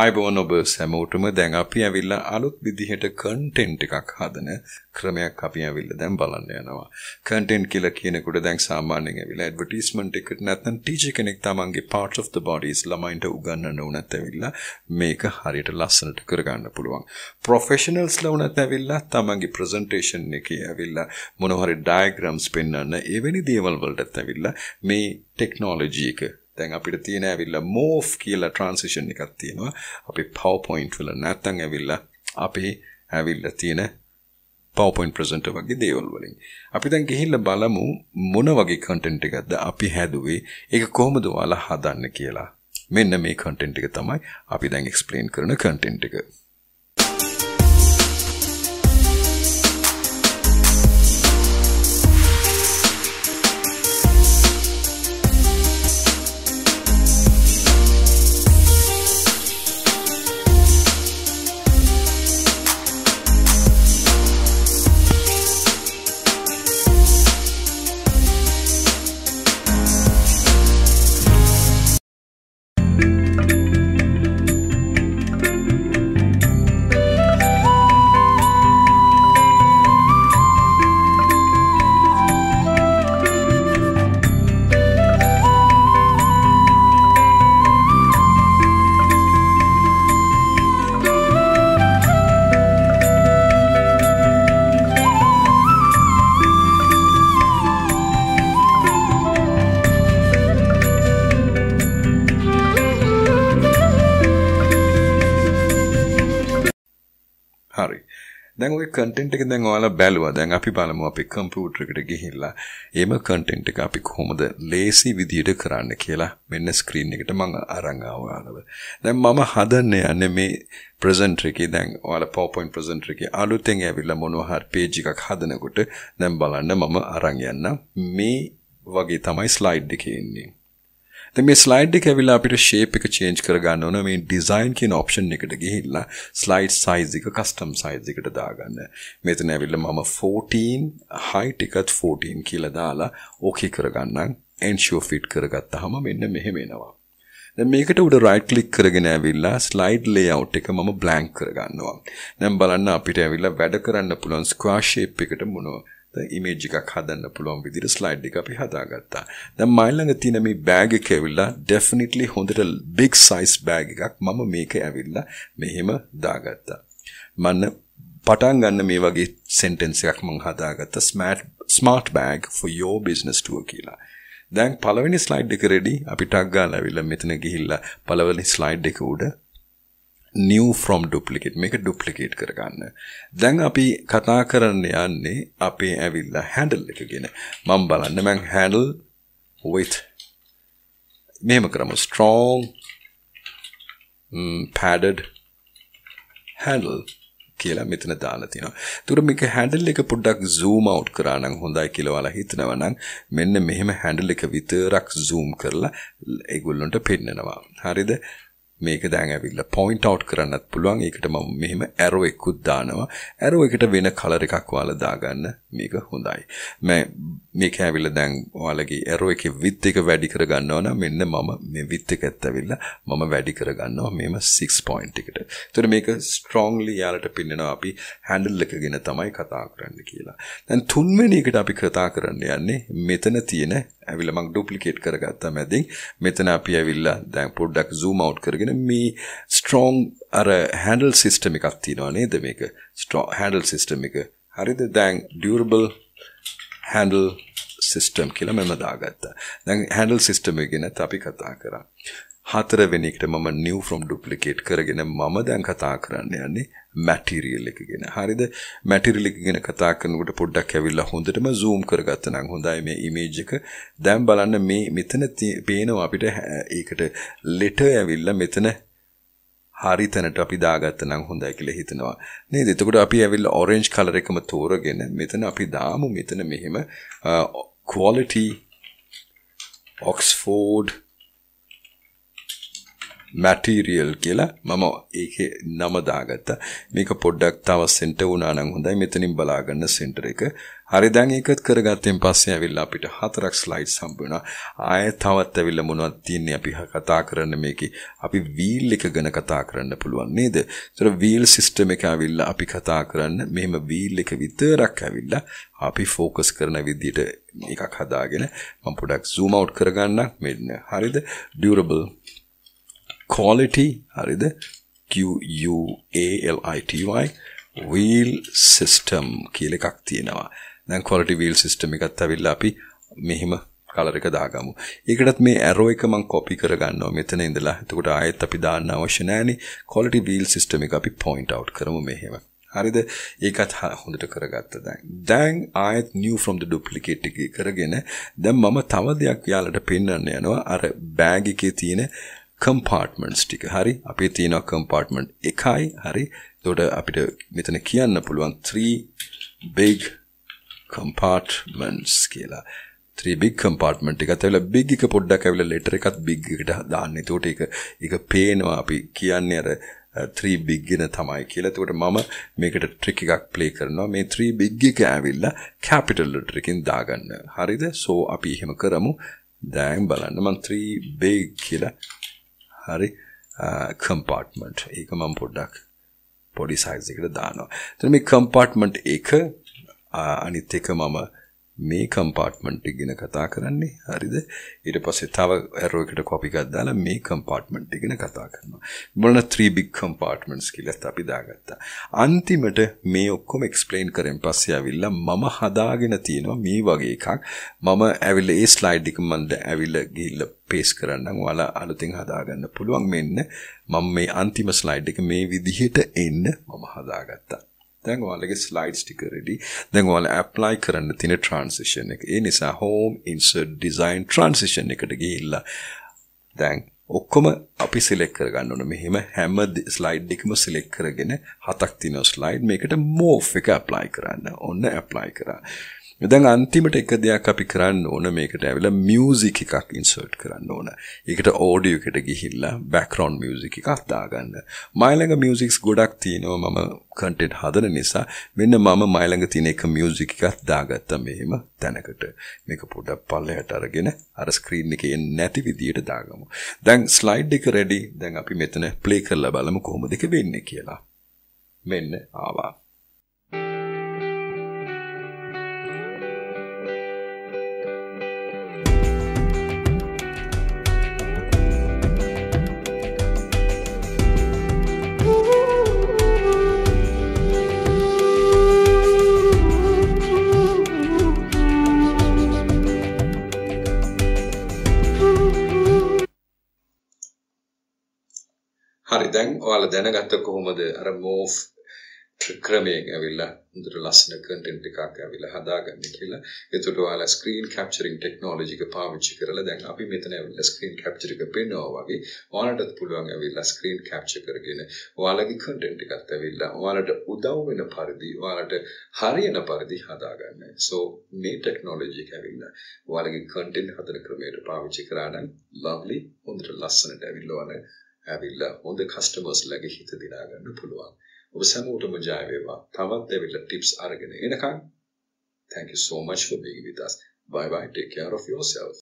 ආයුබෝවන් ඔබ සැමෝටම දැන් අපි ඇවිල්ලා අලුත් විදිහට කන්ටෙන්ට් එකක් හදන ක්‍රමයක් අපි ඇවිල්ලා දැන් බලන්න යනවා. කන්ටෙන්ට් කියලා කියනකොට දැන් සාමාන්‍යයෙන් ඇවිල්ලා ඇඩ්වර්ටයිස්මන්ට් එකට නැත්නම් ටීචර් කෙනෙක් තමන්ගේ parts of the bodies ළමයින්ට උගන්වන්න උනත් ඇවිල්ලා මේක හරියට ලස්සනට කරගන්න පුළුවන්. professionals ලා උනත් ඇවිල්ලා තමන්ගේ presentation එකේ ඇවිල්ලා මොනවා හරි diagrams පෙන්වන්න එවැනි දේවල් වලටත් ඇවිල්ලා මේ ටෙක්නොලොජි එක දැන් අපිට තියෙන ඇවිල්ලා move කියලා transition එකක් තියෙනවා. අපි PowerPoint වල නැත්තම් ඇවිල්ලා අපි ඇවිල්ලා තියෙන PowerPoint presenter වගේ දේවල් වලින්. අපි දැන් ගිහිල්ලා බලමු මොන වගේ content එකක්ද අපි හැදුවේ. ඒක කොහොමද ඔයාලා හදන්න කියලා. මෙන්න මේ content එක තමයි අපි දැන් explain කරන content එක. දැන් ওই කන්ටෙන්ට් එක දැන් ඔයාලා බැලුවා. දැන් අපි බලමු අපි කම්පියුටර් එකට ගිහිල්ලා එම කන්ටෙන්ට් එක අපි කොහොමද ලේසි විදියට කරන්න කියලා මෙන්න ස්ක්‍රීන් එකට මම අරන් ආවා. දැන් මම හදන්න යන්නේ මේ ප්‍රසන්ටර් එකේ දැන් ඔයාලා PowerPoint ප්‍රසන්ටර් එකේ අලුතෙන් ඇවිල්ලා මොනවා හරි page එකක් හදනකොට දැන් බලන්න මම අරන් යන්න මේ වගේ තමයි ස්ලයිඩ් එකේ ඉන්නේ. ත මේ ස්ලයිඩ් එක ඇවිල්ලා අපිට shape එක change කරගන්න ඕන මේ design කියන option එකට ගිහිල්ලා slide size එක custom size එකට දාගන්න. මෙතන ඇවිල්ලා මම 14 height එකත් 14 කියලා දාලා okay කරගන්නම් ensure fit කරගත්තාම මෙන්න මෙහෙම එනවා. දැන් මේකට උඩ right click කරගෙන ඇවිල්ලා slide layout එක මම blank කරගන්නවා. දැන් බලන්න අපිට ඇවිල්ලා වැඩ කරන්න පුළුවන් square shape එකට මොනවා ඉමේජ් එකක් හදන්න පුළුවන් විදිහට ස්ලයිඩ් එක අපි හදාගත්තා. දැන් මයි ළඟ තියෙන මේ බෑග් එක ඇවිල්ලා ඩෙෆිනිට්ලි හොඳට big size බෑග් එකක්. මම මේක ඇවිල්ලා මෙහෙම දාගත්තා. මම පටන් ගන්න මේ වගේ සෙන්ටෙන්ස් එකක් මම හදාගත්තා smart smart bag for your business tour කියලා. දැන් පළවෙනි ස්ලයිඩ් එක රෙඩි අපි ටග් ගාලා ඇවිල්ලා මෙතන ගිහිල්ලා පළවෙනි ස්ලයිඩ් එක උඩ new from duplicate මේක duplicate කරගන්න. දැන් අපි කතා කරන්න යන්නේ අපේ ඇවිල්ලා handle එක ගැන. මම බලන්න මම handle with මෙහෙම කරමු strong mm, padded handle කියලා මෙතන දාලා තියෙනවා. ඒතර මේක හැන්ඩල් එක පොඩ්ඩක් zoom out කරා නම් හොඳයි කියලා ඔයාලා හිතනවා නම් මෙන්න මෙහෙම හැන්ඩල් එක විතරක් zoom කරලා ඒගොල්ලන්ට පෙන්නනවා. හරිද? මේක දැන් ඇවිල්ලා පොයින්ට් අවුට් කරන්නත් පුළුවන්. ඒකට මම මෙහෙම ඇරෝ එකකුත් දානවා. ඇරෝ එකට වෙන කලර් එකක් ඔයාලා දාගන්න. මේක හොඳයි. මම මේක ඇවිල්ලා දැන් ඔයාලගේ ඇරෝ එකේ width එක වැඩි කරගන්නවා නම් මෙන්න මම මේ width එකත් ඇවිල්ලා මම වැඩි කරගන්නවා මේම 6 point එකට. ඒතර මේක strongly යාලට පින්නනවා අපි handle එක ගැන තමයි කතා කරන්න කියලා. දැන් තුන්වෙනි එකට අපි කතා කරන්න යන්නේ මෙතන තියෙන ඇවිල්ලා මම duplicate කරගත්තා මැදින් මෙතන අපි ඇවිල්ලා දැන් පොඩ්ඩක් zoom out කරගෙන කරගෙන මේ strong අර handle system එකක් තියෙනවා නේද මේක strong handle system එක හරිද දැන් durable handle system කියලා මම දාගත්තා. දැන් handle system එක ගැන අපි කතා කරා. හතරවෙනි එකට මම new from duplicate කරගෙන මම දැන් කතා කරන්න යන්නේ material එක ගැන. හරිද? material එක ගැන කතා කරනකොට පොඩ්ඩක් ඇවිල්ලා හොඳටම zoom කරගත්ත නම් හොඳයි මේ image එක. දැන් බලන්න මේ මෙතන පේනවා අපිට ඒකට letter ඇවිල්ලා මෙතන හරි තැනට අපි දාගත්ත නම් හොඳයි කියලා හිතනවා. නේද? එතකොට අපි ඇවිල්ලා orange color එකම තෝරගෙන මෙතන අපි දාමු මෙතන මෙහෙම uh, quality Oxford මැටීරියල් කියලා මම ඒකේ නම දාගත්තා. මේක පොඩ්ඩක් තව සෙන්ටර් වුණා නම් හොඳයි. මෙතනින් බලාගන්න සෙන්ටර් එක. හරි දැන් ඒකත් කරගත්තෙන් පස්සේ ඇවිල්ලා අපිට හතරක් ස්ලයිඩ්ස් හම්බ වෙනවා. ආයෙ තවත් ඇවිල්ලා මොනවද තියෙන්නේ අපි කතා කරන්න මේකේ. අපි වීල් එක ගැන කතා කරන්න පුළුවන් නේද? ඒතර වීල් සිස්ටම් එක ඇවිල්ලා අපි කතා කරන්න මෙහෙම වීල් එක විතරක් ඇවිල්ලා අපි ફોකස් කරන විදිහට එකක් හදාගෙන මම පොඩක් zoom out කරගන්නම් මෙන්න. හරිද? durable quality හරිද Q U A L I T Y wheel system කියලා එකක් තියෙනවා. දැන් quality wheel system එකත් අවිල්ලා අපි මෙහෙම කලර් එක දාගමු. ඒකටත් මේ arrow එක මම copy කරගන්නවා මෙතන ඉඳලා. එතකොට ආයෙත් අපි දාන්න අවශ්‍ය නැහෙනේ. quality wheel system එක අපි point out කරමු මෙහෙම. හරිද? ඒකත් හොඳට කරගත්තා දැන්. දැන් ආයෙත් new from the duplicate එක කරගෙන දැන් මම තව දෙයක් යාලට පෙන්වන්න යනවා. අර bag එකේ තියෙන කම්පාර්ට්මන්ට්ස් ටික හරි අපේ තියෙනවා කම්පාර්ට්මන්ට් එකයි හරි එතකොට අපිට මෙතන කියන්න පුළුවන් 3 big compartments කියලා 3 big compartment එකත් ඇවිල්ලා big එක පොඩ්ඩක් ඇවිල්ලා letter එකත් big එකට දාන්න. එතකොට ඒක ඒක පේනවා අපි කියන්නේ අර 3 big ගෙන තමයි කියලා. එතකොට මම මේකට trick එකක් play කරනවා. මේ 3 big එක ඇවිල්ලා capital letter එකෙන් දාගන්න. හරිද? so අපි එහෙම කරමු. දැන් බලන්න මම 3 big කියලා හරි කම්පාර්ට්මන්ට් ඒක මම පොඩ්ඩක් පොඩි සයිස් එකට දානවා. එතන මේ කම්පාර්ට්මන්ට් එක අනිත් එක මම මේ කම්පාර්ට්මන්ට් එක ගැන කතා කරන්නේ හරිද ඊට පස්සේ තව ඇරෝ එකට කොපි එකක් දාලා මේ කම්පාර්ට්මන්ට් එක ගැන කතා කරනවා මොන 3 big compartments කියලා අපි දාගත්තා අන්තිමට මේ ඔක්කොම එක්ස්ප්ලেইন කරෙන් පස්සේ ආවිල්ලා මම හදාගෙන තියෙනවා මේ වගේ එකක් මම ඇවිල්ලා ඒ ස්ලයිඩ් එක මම ඇවිල්ලා ගිහිල්ලා පේස් කරන්නම් ඔයාලා අලුතින් හදාගන්න පුළුවන් මෙන්න මම මේ අන්තිම ස්ලයිඩ් එක මේ විදිහට එන්න මම හදාගත්තා දැන් ඔයාලගේ ස්ලයිඩ්ස් ටික රෙඩි. දැන් ඔයාලා ඇප්ලයි කරන්න තියෙන ට්‍රාන්සිෂන් එක. ඒ නිසා home insert design transition එකට ගිහිල්ලා දැන් ඔක්කොම අපි සිලෙක් කරගන්න ඕන මෙහෙම හැම ස්ලයිඩ් එකම සිලෙක් කරගෙන හතක් තියෙන ස්ලයිඩ් මේකට මෝෆ් එක ඇප්ලයි කරන්න ඕන්න ඇප්ලයි කරා දැන් අන්තිමට එක දෙයක් අපි කරන්න ඕන මේකට ඇවිල්ලා මියුසික් එකක් ඉන්සර්ට් කරන්න ඕන. ඒකට ඔඩියෝ එකට ගිහිල්ලා බෑක්ග්‍රවුන්ඩ් මියුසික් එකක් දාගන්න. මයිලඟ මියුසික්ස් ගොඩක් තියෙනවා මම කන්ටෙන්ට් හදන නිසා මෙන්න මම මයිලඟ තියෙන එක මියුසික් එකක් දාගත්තා මෙහෙම තැනකට. මේක පොඩක් පල්ලෙහාට අරගෙන අර ස්ක්‍රීන් එකේ නැති විදියට දාගමු. දැන් ස්ලයිඩ් එක රෙඩි. දැන් අපි මෙතන ප්ලේ කරලා බලමු කොහොමද ඒක වෙන්නේ කියලා. මෙන්න ආවා. දැන් ඔයාලා දැනගත්ත කොහොමද අර මෝෆ් ක්‍රමයෙන් ඇවිල්ලා හොඳට ලස්සන කන්ටෙන්ට් එකක් ඇවිල්ලා හදාගන්න කියලා. එතකොට ඔයාලා ස්ක්‍රීන් කැප්චරින් ටෙක්නොලොජි එක පාවිච්චි කරලා දැන් අපි මෙතන ඇවිල්ලා ස්ක්‍රීන් කැප්චර් එක පෙන්වනවා වගේ ඔයාලටත් පුළුවන් ඇවිල්ලා ස්ක්‍රීන් කැප්චර් කරගෙන ඔයාලගේ කන්ටෙන්ට් එකත් ඇවිල්ලා ඔයාලට උදව් වෙන පරිදි ඔයාලට හරියන පරිදි හදාගන්න. සෝ මේ ටෙක්නොලොජි එක ඇවිල්ලා ඔයාලගේ කන්ටෙන්ට් හදන ක්‍රමයට පාවිච්චි කරා නම් ලව්ලි හොඳට ලස්සනට ඇවිල්ලා ඇවිල්ලා හොඳ කස්ටමර්ස් ලගේ හිත දිනා ගන්න පුළුවන්. ඔබ හැමෝටම ජය වේවා. තවත් ඇවිල්ලා ටිප්ස් අරගෙන එනකන් thank you so much for being with us. Bye bye. Take care of yourself.